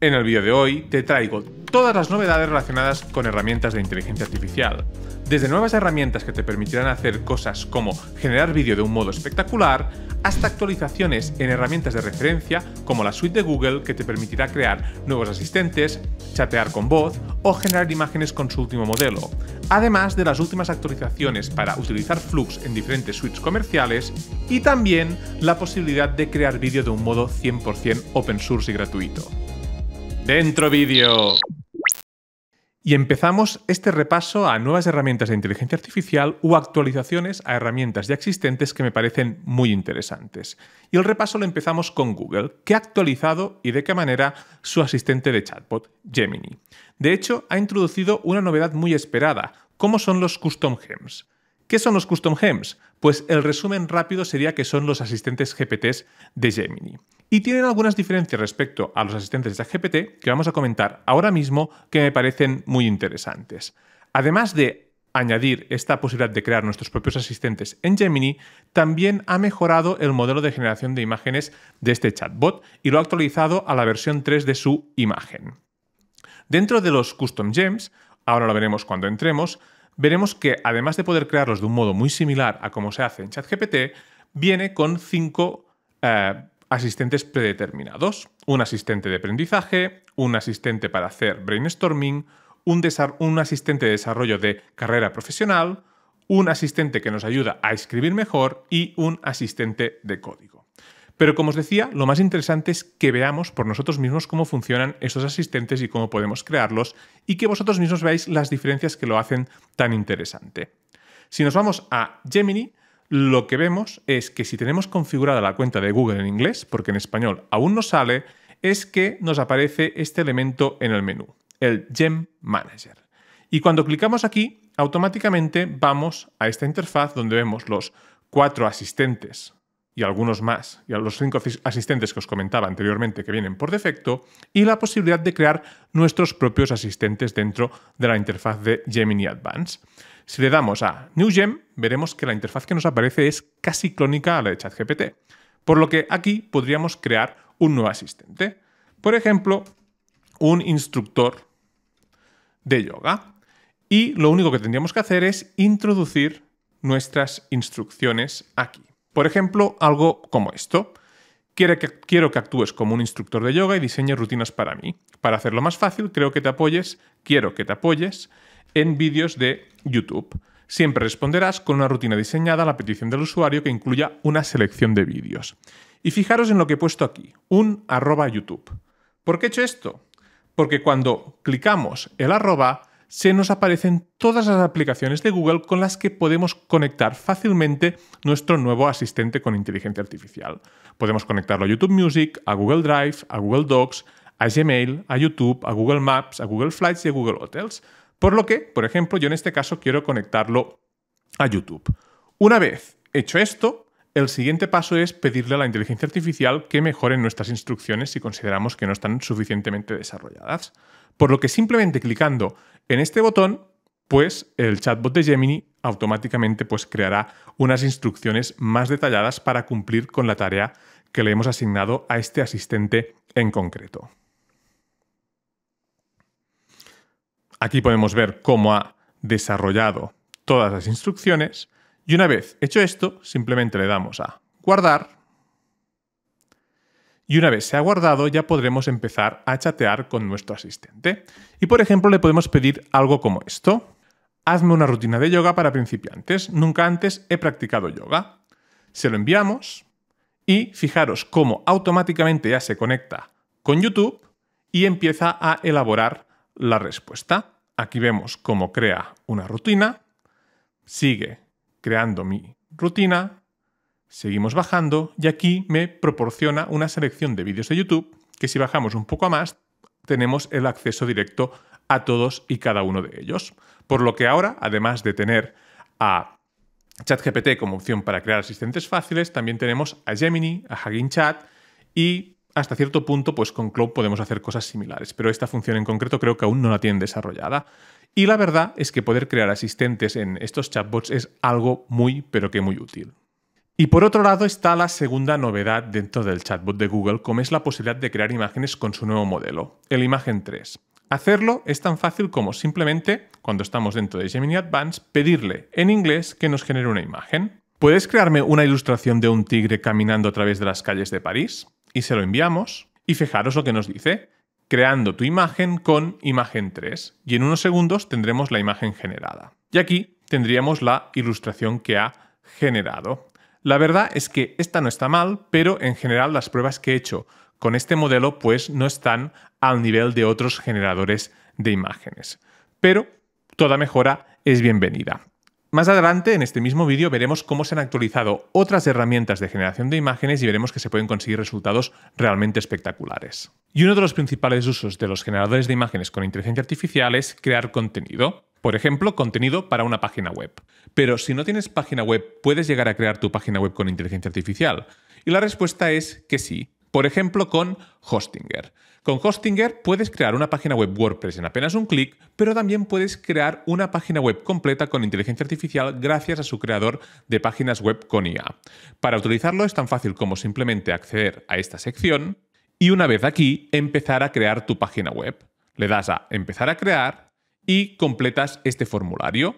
En el vídeo de hoy te traigo todas las novedades relacionadas con herramientas de inteligencia artificial, desde nuevas herramientas que te permitirán hacer cosas como generar vídeo de un modo espectacular, hasta actualizaciones en herramientas de referencia como la suite de Google que te permitirá crear nuevos asistentes, chatear con voz o generar imágenes con su último modelo, además de las últimas actualizaciones para utilizar Flux en diferentes suites comerciales y también la posibilidad de crear vídeo de un modo 100% open source y gratuito. Dentro vídeo. Y empezamos este repaso a nuevas herramientas de inteligencia artificial u actualizaciones a herramientas ya existentes que me parecen muy interesantes. Y el repaso lo empezamos con Google, que ha actualizado y de qué manera su asistente de chatbot, Gemini. De hecho, ha introducido una novedad muy esperada, como son los custom gems. ¿Qué son los custom gems? Pues el resumen rápido sería que son los asistentes GPTs de Gemini y tienen algunas diferencias respecto a los asistentes de ChatGPT que vamos a comentar ahora mismo que me parecen muy interesantes. Además de añadir esta posibilidad de crear nuestros propios asistentes en Gemini, también ha mejorado el modelo de generación de imágenes de este chatbot y lo ha actualizado a la versión 3 de su imagen. Dentro de los Custom Gems, ahora lo veremos cuando entremos, veremos que además de poder crearlos de un modo muy similar a como se hace en ChatGPT, viene con cinco eh, asistentes predeterminados, un asistente de aprendizaje, un asistente para hacer brainstorming, un, un, asistente de desarrollo de carrera profesional, un asistente que nos ayuda a escribir mejor y un asistente de código. Pero como os decía, lo más interesante es que veamos por nosotros mismos cómo funcionan esos asistentes y cómo podemos crearlos y que vosotros mismos veáis las diferencias que lo hacen tan interesante. Si nos vamos a Gemini, lo que vemos es que si tenemos configurada la cuenta de Google en inglés, porque en español aún no sale, es que nos aparece este elemento en el menú, el Gem Manager. Y cuando clicamos aquí, automáticamente vamos a esta interfaz donde vemos los cuatro asistentes y algunos más, y a los cinco asistentes que os comentaba anteriormente que vienen por defecto, y la posibilidad de crear nuestros propios asistentes dentro de la interfaz de Gemini Advance. Si le damos a New Gem, veremos que la interfaz que nos aparece es casi clónica a la de ChatGPT, por lo que aquí podríamos crear un nuevo asistente. Por ejemplo, un instructor de yoga. Y lo único que tendríamos que hacer es introducir nuestras instrucciones aquí. Por ejemplo, algo como esto. Quiero que, actúes como un instructor de yoga y diseñes rutinas para mí. Para hacerlo más fácil, creo que te apoyes, quiero que te apoyes en vídeos de YouTube. Siempre responderás con una rutina diseñada a la petición del usuario que incluya una selección de vídeos. Y fijaros en lo que he puesto aquí, un arroba YouTube. ¿Por qué he hecho esto? Porque cuando clicamos el arroba se nos aparecen todas las aplicaciones de Google con las que podemos conectar fácilmente nuestro nuevo asistente con inteligencia artificial. Podemos conectarlo a YouTube Music, a Google Drive, a Google Docs, a Gmail, a YouTube, a Google Maps, a Google Flights y a Google Hotels. Por lo que, por ejemplo, yo en este caso quiero conectarlo a YouTube. Una vez hecho esto, el siguiente paso es pedirle a la inteligencia artificial que mejoren nuestras instrucciones si consideramos que no están suficientemente desarrolladas. Por lo que simplemente clicando en este botón, pues el chatbot de Gemini automáticamente pues, creará unas instrucciones más detalladas para cumplir con la tarea que le hemos asignado a este asistente en concreto. Aquí podemos ver cómo ha desarrollado todas las instrucciones y una vez hecho esto, simplemente le damos a guardar y una vez se ha guardado ya podremos empezar a chatear con nuestro asistente. Y por ejemplo le podemos pedir algo como esto. Hazme una rutina de yoga para principiantes. Nunca antes he practicado yoga. Se lo enviamos y fijaros cómo automáticamente ya se conecta con YouTube y empieza a elaborar la respuesta. Aquí vemos cómo crea una rutina, sigue creando mi rutina, seguimos bajando y aquí me proporciona una selección de vídeos de YouTube que si bajamos un poco más tenemos el acceso directo a todos y cada uno de ellos. Por lo que ahora, además de tener a ChatGPT como opción para crear asistentes fáciles, también tenemos a Gemini, a Hugging Chat y hasta cierto punto, pues con Cloud podemos hacer cosas similares, pero esta función en concreto creo que aún no la tienen desarrollada. Y la verdad es que poder crear asistentes en estos chatbots es algo muy, pero que muy útil. Y por otro lado está la segunda novedad dentro del chatbot de Google, como es la posibilidad de crear imágenes con su nuevo modelo, el Imagen 3. Hacerlo es tan fácil como simplemente, cuando estamos dentro de Gemini Advance, pedirle en inglés que nos genere una imagen. ¿Puedes crearme una ilustración de un tigre caminando a través de las calles de París? y se lo enviamos. Y fijaros lo que nos dice, creando tu imagen con imagen 3. Y en unos segundos tendremos la imagen generada. Y aquí tendríamos la ilustración que ha generado. La verdad es que esta no está mal, pero en general las pruebas que he hecho con este modelo pues no están al nivel de otros generadores de imágenes. Pero toda mejora es bienvenida. Más adelante, en este mismo vídeo, veremos cómo se han actualizado otras herramientas de generación de imágenes y veremos que se pueden conseguir resultados realmente espectaculares. Y uno de los principales usos de los generadores de imágenes con inteligencia artificial es crear contenido. Por ejemplo, contenido para una página web. Pero si no tienes página web, ¿puedes llegar a crear tu página web con inteligencia artificial? Y la respuesta es que sí. Por ejemplo, con Hostinger. Con Hostinger puedes crear una página web WordPress en apenas un clic, pero también puedes crear una página web completa con inteligencia artificial gracias a su creador de páginas web con IA. Para utilizarlo es tan fácil como simplemente acceder a esta sección y una vez aquí empezar a crear tu página web. Le das a empezar a crear y completas este formulario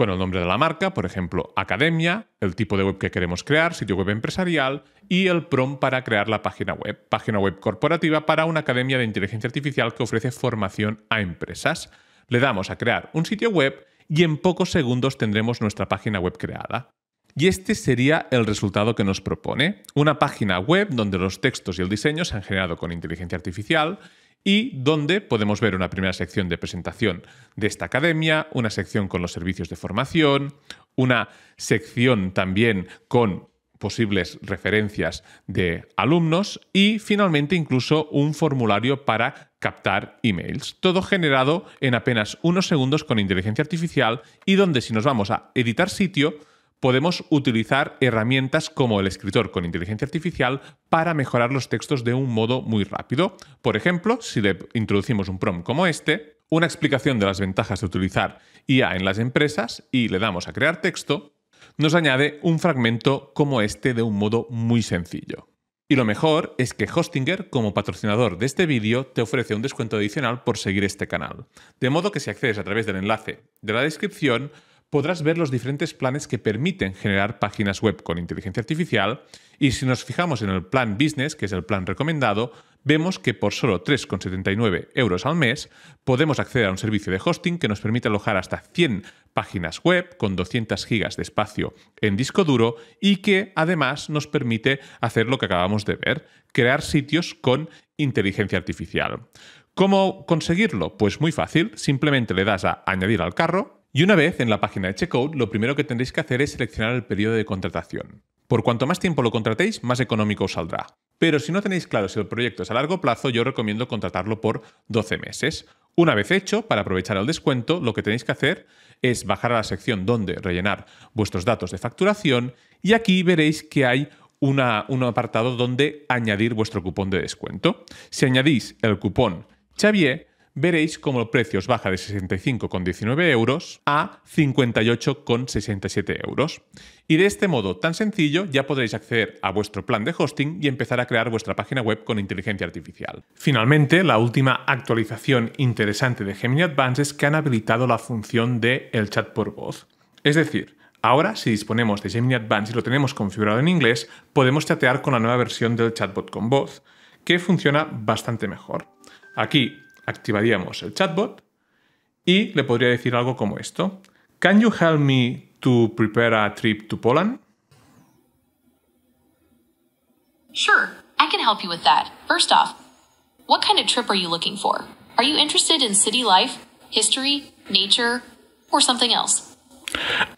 con el nombre de la marca, por ejemplo, academia, el tipo de web que queremos crear, sitio web empresarial y el PROM para crear la página web, página web corporativa para una academia de inteligencia artificial que ofrece formación a empresas. Le damos a crear un sitio web y en pocos segundos tendremos nuestra página web creada. Y este sería el resultado que nos propone, una página web donde los textos y el diseño se han generado con inteligencia artificial y donde podemos ver una primera sección de presentación de esta academia, una sección con los servicios de formación, una sección también con posibles referencias de alumnos y finalmente incluso un formulario para captar emails. Todo generado en apenas unos segundos con inteligencia artificial y donde si nos vamos a editar sitio podemos utilizar herramientas como el escritor con inteligencia artificial para mejorar los textos de un modo muy rápido. Por ejemplo, si le introducimos un prompt como este, una explicación de las ventajas de utilizar IA en las empresas y le damos a crear texto, nos añade un fragmento como este de un modo muy sencillo. Y lo mejor es que Hostinger, como patrocinador de este vídeo, te ofrece un descuento adicional por seguir este canal. De modo que si accedes a través del enlace de la descripción, podrás ver los diferentes planes que permiten generar páginas web con inteligencia artificial y si nos fijamos en el plan business, que es el plan recomendado, vemos que por solo 3,79 euros al mes podemos acceder a un servicio de hosting que nos permite alojar hasta 100 páginas web con 200 gigas de espacio en disco duro y que además nos permite hacer lo que acabamos de ver, crear sitios con inteligencia artificial. ¿Cómo conseguirlo? Pues muy fácil, simplemente le das a añadir al carro y una vez en la página de Checkout, lo primero que tendréis que hacer es seleccionar el periodo de contratación. Por cuanto más tiempo lo contratéis, más económico os saldrá. Pero si no tenéis claro si el proyecto es a largo plazo, yo recomiendo contratarlo por 12 meses. Una vez hecho, para aprovechar el descuento, lo que tenéis que hacer es bajar a la sección donde rellenar vuestros datos de facturación y aquí veréis que hay un apartado donde añadir vuestro cupón de descuento. Si añadís el cupón Xavier, veréis cómo el precio baja de 65,19 euros a 58,67 euros. Y de este modo tan sencillo ya podréis acceder a vuestro plan de hosting y empezar a crear vuestra página web con inteligencia artificial. Finalmente, la última actualización interesante de Gemini Advance es que han habilitado la función de el chat por voz. Es decir, Ahora, si disponemos de Gemini Advance y lo tenemos configurado en inglés, podemos chatear con la nueva versión del chatbot con voz, que funciona bastante mejor. Aquí activaríamos el chatbot y le podría decir algo como esto. Can you help me to prepare a trip to Poland? Sure, I can help you with that. First off, what kind of trip are you looking for? Are you interested in city life, history, nature, or something else?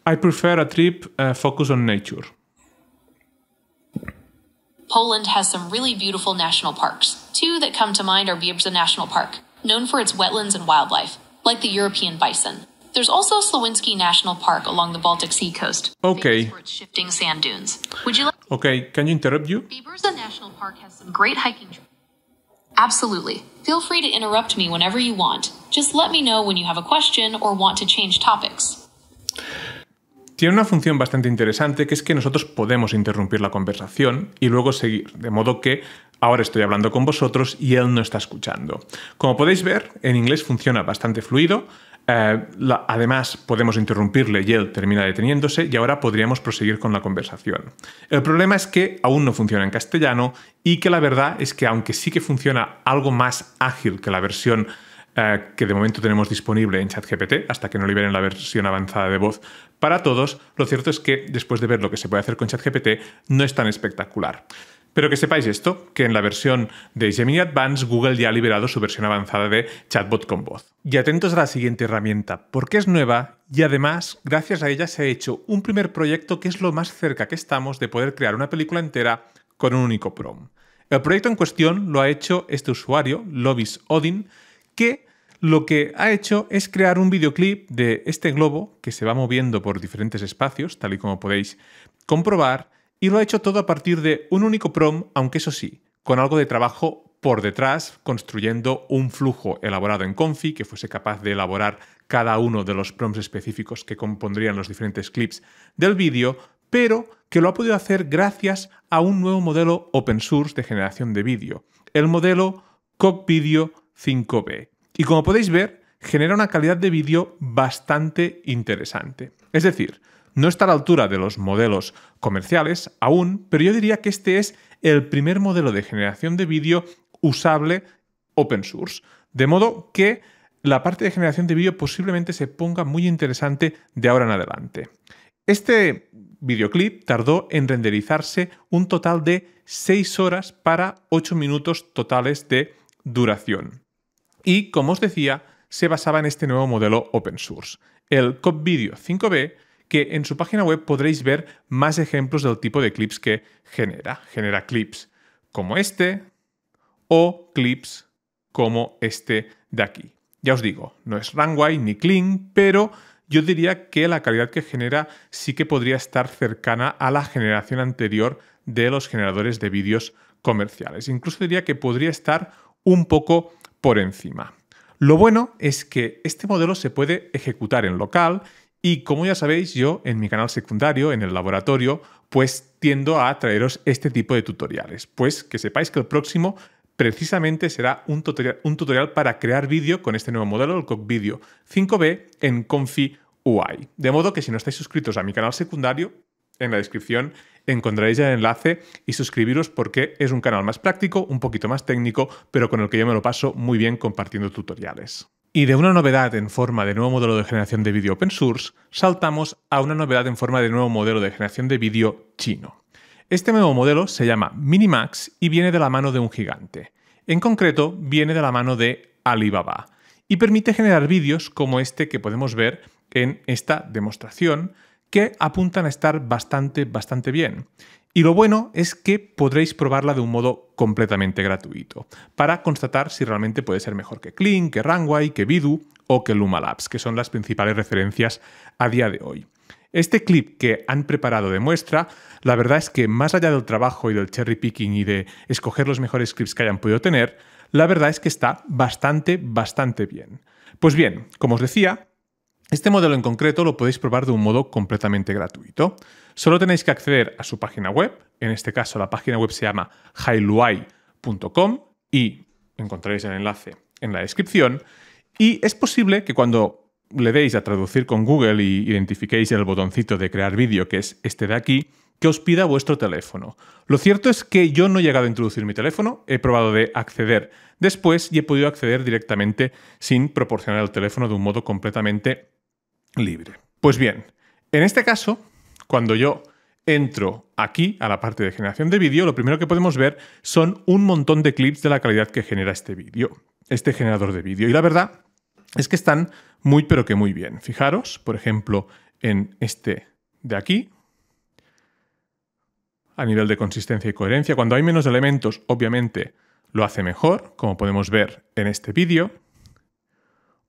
I prefer a trip uh, focused on nature. Poland has some really beautiful national parks. Two that come to mind are Biebrza National Park, known for its wetlands and wildlife, like the European bison. There's also Slowinski National Park along the Baltic Sea coast. Okay. For its shifting sand dunes. Would you like? Okay, can you interrupt you? Biberza National Park has some great hiking. Absolutely. Feel free to interrupt me whenever you want. Just let me know when you have a question or want to change topics. tiene una función bastante interesante que es que nosotros podemos interrumpir la conversación y luego seguir, de modo que ahora estoy hablando con vosotros y él no está escuchando. Como podéis ver, en inglés funciona bastante fluido. Eh, además, podemos interrumpirle y él termina deteniéndose y ahora podríamos proseguir con la conversación. El problema es que aún no funciona en castellano y que la verdad es que aunque sí que funciona algo más ágil que la versión eh, que de momento tenemos disponible en ChatGPT, hasta que no liberen la versión avanzada de voz para todos, lo cierto es que después de ver lo que se puede hacer con ChatGPT, no es tan espectacular. Pero que sepáis esto, que en la versión de Gemini Advanced Google ya ha liberado su versión avanzada de chatbot con voz. Y atentos a la siguiente herramienta, porque es nueva y además gracias a ella se ha hecho un primer proyecto que es lo más cerca que estamos de poder crear una película entera con un único prom. El proyecto en cuestión lo ha hecho este usuario, Lobis Odin, que lo que ha hecho es crear un videoclip de este globo que se va moviendo por diferentes espacios, tal y como podéis comprobar, y lo ha hecho todo a partir de un único prom, aunque eso sí, con algo de trabajo por detrás, construyendo un flujo elaborado en Confi que fuese capaz de elaborar cada uno de los prompts específicos que compondrían los diferentes clips del vídeo, pero que lo ha podido hacer gracias a un nuevo modelo open source de generación de vídeo, el modelo CogVideo y como podéis ver, genera una calidad de vídeo bastante interesante. Es decir, no está a la altura de los modelos comerciales aún, pero yo diría que este es el primer modelo de generación de vídeo usable open source. De modo que la parte de generación de vídeo posiblemente se ponga muy interesante de ahora en adelante. Este videoclip tardó en renderizarse un total de 6 horas para 8 minutos totales de duración y, como os decía, se basaba en este nuevo modelo open source, el CopVideo 5B, que en su página web podréis ver más ejemplos del tipo de clips que genera. Genera clips como este o clips como este de aquí. Ya os digo, no es Runway ni Clean, pero yo diría que la calidad que genera sí que podría estar cercana a la generación anterior de los generadores de vídeos comerciales. Incluso diría que podría estar un poco por encima. Lo bueno es que este modelo se puede ejecutar en local y como ya sabéis yo en mi canal secundario, en el laboratorio, pues tiendo a traeros este tipo de tutoriales. Pues que sepáis que el próximo precisamente será un tutorial, un tutorial para crear vídeo con este nuevo modelo, el Coq Video 5B en Confi UI. De modo que si no estáis suscritos a mi canal secundario, en la descripción encontraréis el enlace y suscribiros porque es un canal más práctico, un poquito más técnico, pero con el que yo me lo paso muy bien compartiendo tutoriales. Y de una novedad en forma de nuevo modelo de generación de vídeo open source, saltamos a una novedad en forma de nuevo modelo de generación de vídeo chino. Este nuevo modelo se llama Minimax y viene de la mano de un gigante. En concreto, viene de la mano de Alibaba y permite generar vídeos como este que podemos ver en esta demostración, que apuntan a estar bastante, bastante bien. Y lo bueno es que podréis probarla de un modo completamente gratuito, para constatar si realmente puede ser mejor que Clean, que Runway, que Vidu o que Luma Labs, que son las principales referencias a día de hoy. Este clip que han preparado de muestra, la verdad es que más allá del trabajo y del cherry picking y de escoger los mejores clips que hayan podido tener, la verdad es que está bastante, bastante bien. Pues bien, como os decía, este modelo en concreto lo podéis probar de un modo completamente gratuito. Solo tenéis que acceder a su página web, en este caso la página web se llama hailuai.com y encontraréis el enlace en la descripción. Y es posible que cuando le deis a traducir con Google y identifiquéis el botoncito de crear vídeo, que es este de aquí, que os pida vuestro teléfono. Lo cierto es que yo no he llegado a introducir mi teléfono, he probado de acceder después y he podido acceder directamente sin proporcionar el teléfono de un modo completamente libre. Pues bien, en este caso, cuando yo entro aquí a la parte de generación de vídeo, lo primero que podemos ver son un montón de clips de la calidad que genera este vídeo, este generador de vídeo. Y la verdad es que están muy pero que muy bien. Fijaros, por ejemplo, en este de aquí, a nivel de consistencia y coherencia. Cuando hay menos elementos, obviamente lo hace mejor, como podemos ver en este vídeo.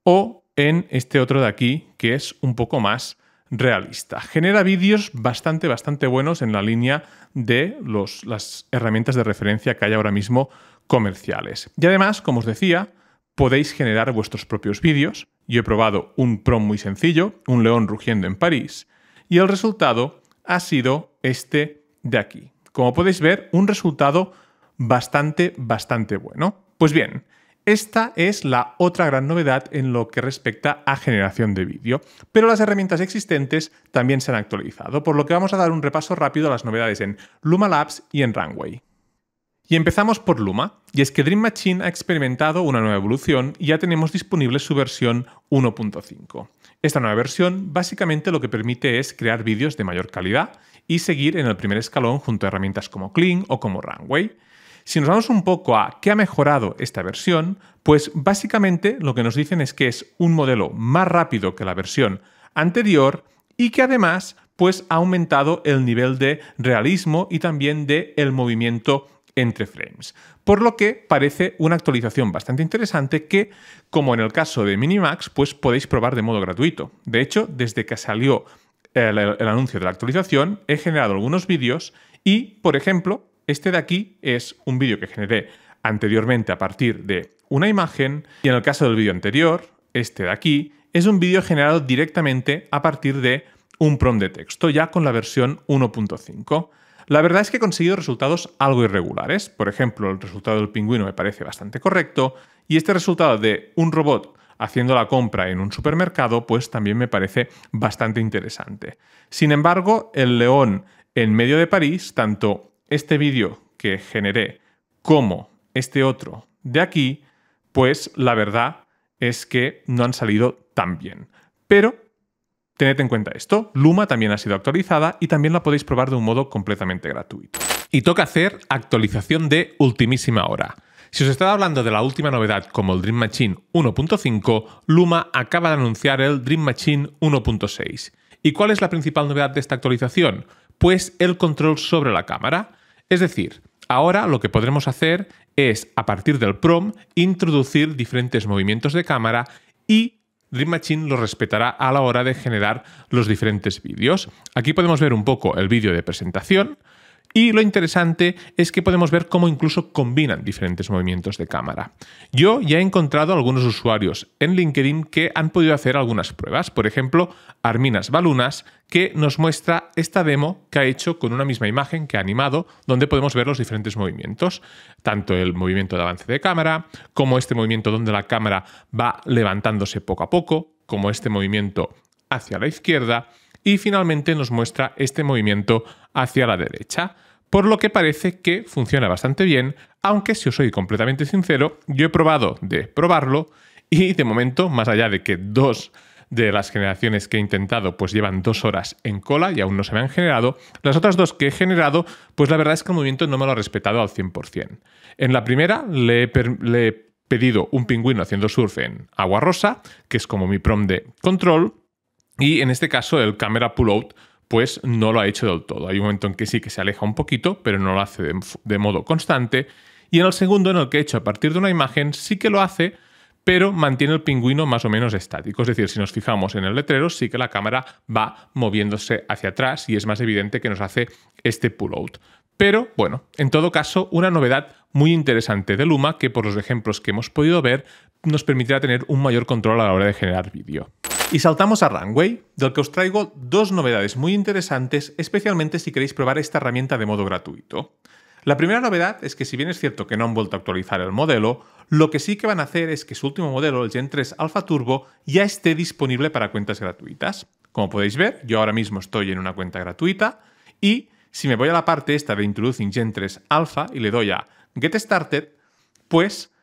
O en este otro de aquí, que es un poco más realista. Genera vídeos bastante, bastante buenos en la línea de las herramientas de referencia que hay ahora mismo comerciales. Y además, como os decía, podéis generar vuestros propios vídeos. Yo he probado un prom muy sencillo, un león rugiendo en París, y el resultado ha sido este de aquí. Como podéis ver, un resultado bastante, bastante bueno. Pues bien, esta es la otra gran novedad en lo que respecta a generación de vídeo, pero las herramientas existentes también se han actualizado, por lo que vamos a dar un repaso rápido a las novedades en Luma Labs y en Runway. Y empezamos por Luma, y es que Dream Machine ha experimentado una nueva evolución y ya tenemos disponible su versión 1.5. Esta nueva versión básicamente lo que permite es crear vídeos de mayor calidad y seguir en el primer escalón junto a herramientas como Clean o como Runway. Si nos vamos un poco a qué ha mejorado esta versión, pues básicamente lo que nos dicen es que es un modelo más rápido que la versión anterior y que además pues ha aumentado el nivel de realismo y también de el movimiento entre frames. Por lo que parece una actualización bastante interesante que, como en el caso de Minimax, pues podéis probar de modo gratuito. De hecho, desde que salió el, el anuncio de la actualización, he generado algunos vídeos y, por ejemplo, este de aquí es un vídeo que generé anteriormente a partir de una imagen y en el caso del vídeo anterior, este de aquí, es un vídeo generado directamente a partir de un prompt de texto, ya con la versión 1.5. La verdad es que he conseguido resultados algo irregulares. Por ejemplo, el resultado del pingüino me parece bastante correcto y este resultado de un robot haciendo la compra en un supermercado, pues también me parece bastante interesante. Sin embargo, el león en medio de París, tanto este vídeo que generé como este otro de aquí, pues la verdad es que no han salido tan bien. Pero tened en cuenta esto, Luma también ha sido actualizada y también la podéis probar de un modo completamente gratuito. Y toca hacer actualización de ultimísima hora. Si os estaba hablando de la última novedad como el Dream Machine 1.5, Luma acaba de anunciar el Dream Machine 1.6. ¿Y cuál es la principal novedad de esta actualización? Pues el control sobre la cámara. Es decir, ahora lo que podremos hacer es, a partir del PROM, introducir diferentes movimientos de cámara y Dream Machine lo respetará a la hora de generar los diferentes vídeos. Aquí podemos ver un poco el vídeo de presentación, y lo interesante es que podemos ver cómo incluso combinan diferentes movimientos de cámara. Yo ya he encontrado algunos usuarios en LinkedIn que han podido hacer algunas pruebas. Por ejemplo, Arminas Balunas, que nos muestra esta demo que ha hecho con una misma imagen que ha animado, donde podemos ver los diferentes movimientos, tanto el movimiento de avance de cámara, como este movimiento donde la cámara va levantándose poco a poco, como este movimiento hacia la izquierda, y finalmente nos muestra este movimiento hacia la derecha, por lo que parece que funciona bastante bien, aunque si os soy completamente sincero, yo he probado de probarlo y de momento, más allá de que dos de las generaciones que he intentado pues llevan dos horas en cola y aún no se me han generado, las otras dos que he generado pues la verdad es que el movimiento no me lo ha respetado al 100%. En la primera le he, le he pedido un pingüino haciendo surf en agua rosa, que es como mi prom de control, y en este caso el camera pull out pues no lo ha hecho del todo. Hay un momento en que sí que se aleja un poquito, pero no lo hace de, modo constante. Y en el segundo, en el que he hecho a partir de una imagen, sí que lo hace, pero mantiene el pingüino más o menos estático. Es decir, si nos fijamos en el letrero, sí que la cámara va moviéndose hacia atrás y es más evidente que nos hace este pull out. Pero bueno, en todo caso, una novedad muy interesante de Luma que por los ejemplos que hemos podido ver nos permitirá tener un mayor control a la hora de generar vídeo. Y saltamos a Runway, del que os traigo dos novedades muy interesantes, especialmente si queréis probar esta herramienta de modo gratuito. La primera novedad es que si bien es cierto que no han vuelto a actualizar el modelo, lo que sí que van a hacer es que su último modelo, el Gen 3 Alpha Turbo, ya esté disponible para cuentas gratuitas. Como podéis ver, yo ahora mismo estoy en una cuenta gratuita y si me voy a la parte esta de Introducing Gen 3 Alpha y le doy a Get Started, pues,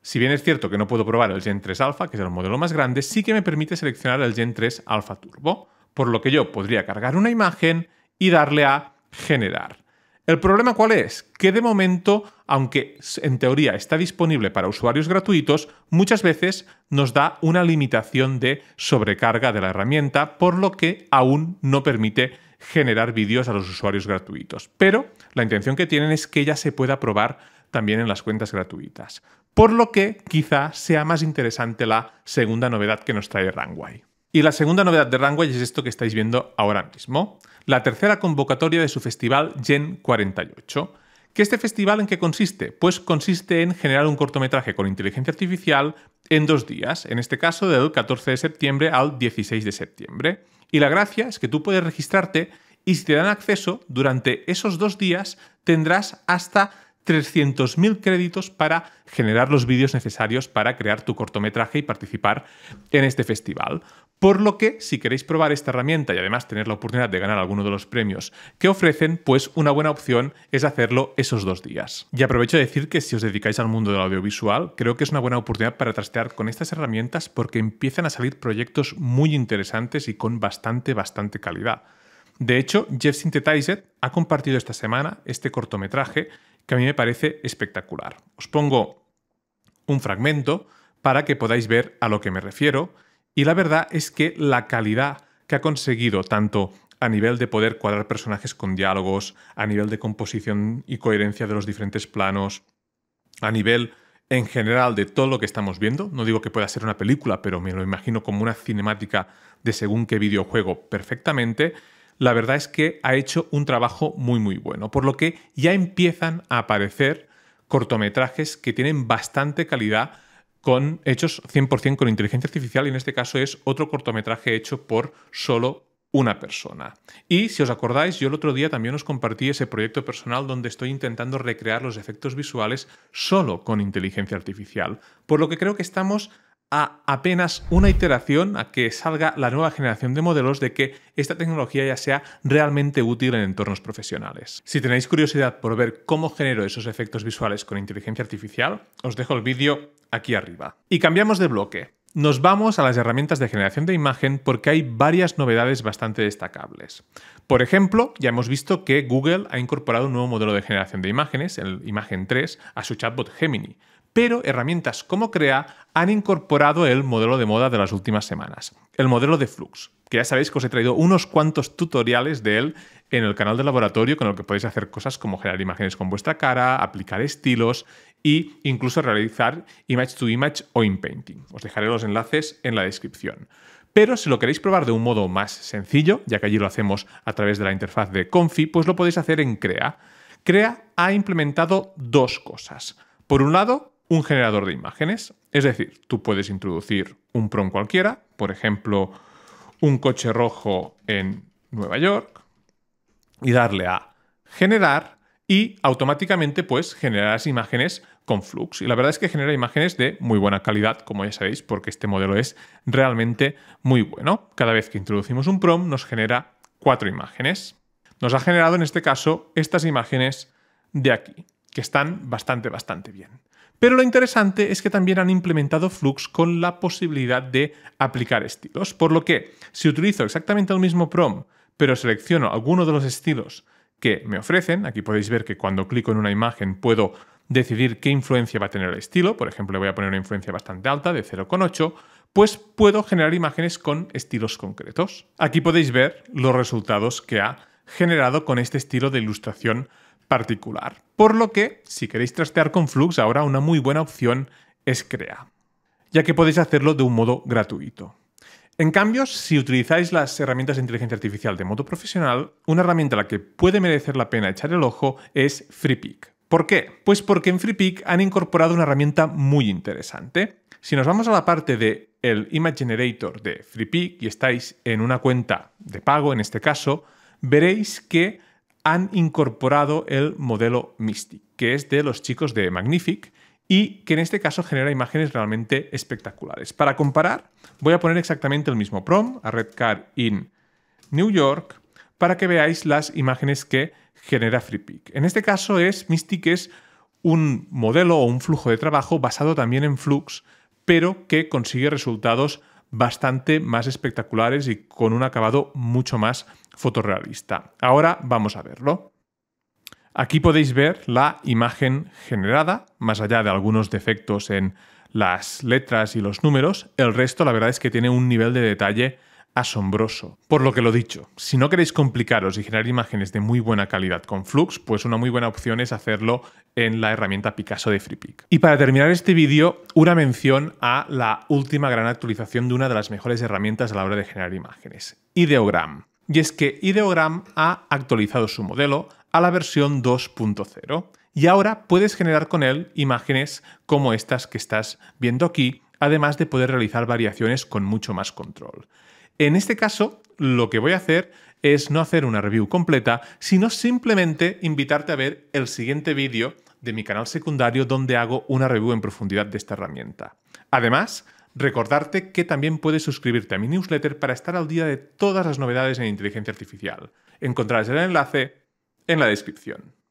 si bien es cierto que no puedo probar el Gen 3 Alpha, que es el modelo más grande, sí que me permite seleccionar el Gen 3 Alpha Turbo, por lo que yo podría cargar una imagen y darle a Generar. ¿El problema cuál es? Que de momento, aunque en teoría está disponible para usuarios gratuitos, muchas veces nos da una limitación de sobrecarga de la herramienta, por lo que aún no permite generar vídeos a los usuarios gratuitos. Pero la intención que tienen es que ya se pueda probar también en las cuentas gratuitas. Por lo que quizá sea más interesante la segunda novedad que nos trae Runway. Y la segunda novedad de Runway es esto que estáis viendo ahora mismo, la tercera convocatoria de su festival Gen 48. ¿Que este festival en qué consiste? Pues consiste en generar un cortometraje con inteligencia artificial en dos días, en este caso del 14 de septiembre al 16 de septiembre. Y la gracia es que tú puedes registrarte y si te dan acceso, durante esos dos días tendrás hasta 300.000 créditos para generar los vídeos necesarios para crear tu cortometraje y participar en este festival. Por lo que, si queréis probar esta herramienta y además tener la oportunidad de ganar alguno de los premios que ofrecen, pues una buena opción es hacerlo esos dos días. Y aprovecho de decir que si os dedicáis al mundo del audiovisual, creo que es una buena oportunidad para trastear con estas herramientas porque empiezan a salir proyectos muy interesantes y con bastante, bastante calidad. De hecho, Jeff Synthetizer ha compartido esta semana este cortometraje que a mí me parece espectacular. Os pongo un fragmento para que podáis ver a lo que me refiero y la verdad es que la calidad que ha conseguido tanto a nivel de poder cuadrar personajes con diálogos, a nivel de composición y coherencia de los diferentes planos, a nivel en general de todo lo que estamos viendo. No digo que pueda ser una película, pero me lo imagino como una cinemática de según qué videojuego perfectamente. La verdad es que ha hecho un trabajo muy muy bueno, por lo que ya empiezan a aparecer cortometrajes que tienen bastante calidad con hechos 100% con inteligencia artificial y en este caso es otro cortometraje hecho por solo una persona. Y si os acordáis, yo el otro día también os compartí ese proyecto personal donde estoy intentando recrear los efectos visuales solo con inteligencia artificial, por lo que creo que estamos a apenas una iteración a que salga la nueva generación de modelos de que esta tecnología ya sea realmente útil en entornos profesionales. Si tenéis curiosidad por ver cómo genero esos efectos visuales con inteligencia artificial, os dejo el vídeo aquí arriba. Y cambiamos de bloque. Nos vamos a las herramientas de generación de imagen porque hay varias novedades bastante destacables. Por ejemplo, ya hemos visto que Google ha incorporado un nuevo modelo de generación de imágenes, el Imagen 3, a su chatbot Gemini, pero herramientas como CREA han incorporado el modelo de moda de las últimas semanas, el modelo de flux, que ya sabéis que os he traído unos cuantos tutoriales de él en el canal de laboratorio con el que podéis hacer cosas como generar imágenes con vuestra cara, aplicar estilos e incluso realizar image to image o inpainting. Os dejaré los enlaces en la descripción. Pero si lo queréis probar de un modo más sencillo, ya que allí lo hacemos a través de la interfaz de Confi, pues lo podéis hacer en Crea. Crea ha implementado dos cosas. Por un lado, un generador de imágenes. Es decir, tú puedes introducir un PROM cualquiera, por ejemplo, un coche rojo en Nueva York, y darle a generar y automáticamente pues generarás imágenes con Flux. Y la verdad es que genera imágenes de muy buena calidad, como ya sabéis, porque este modelo es realmente muy bueno. Cada vez que introducimos un PROM nos genera cuatro imágenes. Nos ha generado en este caso estas imágenes de aquí, que están bastante, bastante bien. Pero lo interesante es que también han implementado Flux con la posibilidad de aplicar estilos, por lo que si utilizo exactamente el mismo prom, pero selecciono alguno de los estilos que me ofrecen, aquí podéis ver que cuando clico en una imagen puedo decidir qué influencia va a tener el estilo, por ejemplo, le voy a poner una influencia bastante alta de 0,8, pues puedo generar imágenes con estilos concretos. Aquí podéis ver los resultados que ha generado con este estilo de ilustración particular. Por lo que, si queréis trastear con Flux, ahora una muy buena opción es Crea, ya que podéis hacerlo de un modo gratuito. En cambio, si utilizáis las herramientas de inteligencia artificial de modo profesional, una herramienta a la que puede merecer la pena echar el ojo es FreePick. ¿Por qué? Pues porque en FreePick han incorporado una herramienta muy interesante. Si nos vamos a la parte de el Image Generator de FreePick y estáis en una cuenta de pago, en este caso, veréis que han incorporado el modelo Mystic, que es de los chicos de Magnific y que en este caso genera imágenes realmente espectaculares. Para comparar, voy a poner exactamente el mismo prom a Redcar in New York para que veáis las imágenes que genera FreePic. En este caso es Mystic es un modelo o un flujo de trabajo basado también en Flux, pero que consigue resultados bastante más espectaculares y con un acabado mucho más fotorrealista. Ahora vamos a verlo. Aquí podéis ver la imagen generada, más allá de algunos defectos en las letras y los números, el resto la verdad es que tiene un nivel de detalle asombroso. Por lo que lo dicho, si no queréis complicaros y generar imágenes de muy buena calidad con Flux, pues una muy buena opción es hacerlo en la herramienta Picasso de FreePic. Y para terminar este vídeo, una mención a la última gran actualización de una de las mejores herramientas a la hora de generar imágenes, Ideogram. Y es que Ideogram ha actualizado su modelo a la versión 2.0 y ahora puedes generar con él imágenes como estas que estás viendo aquí, además de poder realizar variaciones con mucho más control. En este caso, lo que voy a hacer es no hacer una review completa, sino simplemente invitarte a ver el siguiente vídeo de mi canal secundario donde hago una review en profundidad de esta herramienta. Además, recordarte que también puedes suscribirte a mi newsletter para estar al día de todas las novedades en inteligencia artificial. Encontrarás el enlace en la descripción.